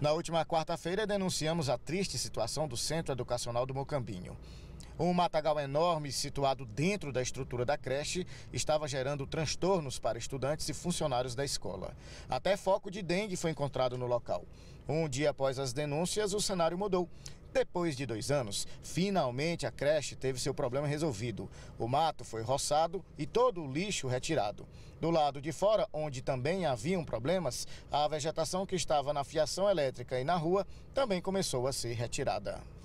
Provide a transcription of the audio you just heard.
Na última quarta-feira, denunciamos a triste situação do Centro Educacional do Mocambinho. Um matagal enorme situado dentro da estrutura da creche estava gerando transtornos para estudantes e funcionários da escola. Até foco de dengue foi encontrado no local. Um dia após as denúncias, o cenário mudou. Depois de dois anos, finalmente a creche teve seu problema resolvido. O mato foi roçado e todo o lixo retirado. Do lado de fora, onde também haviam problemas, a vegetação que estava na fiação elétrica e na rua também começou a ser retirada.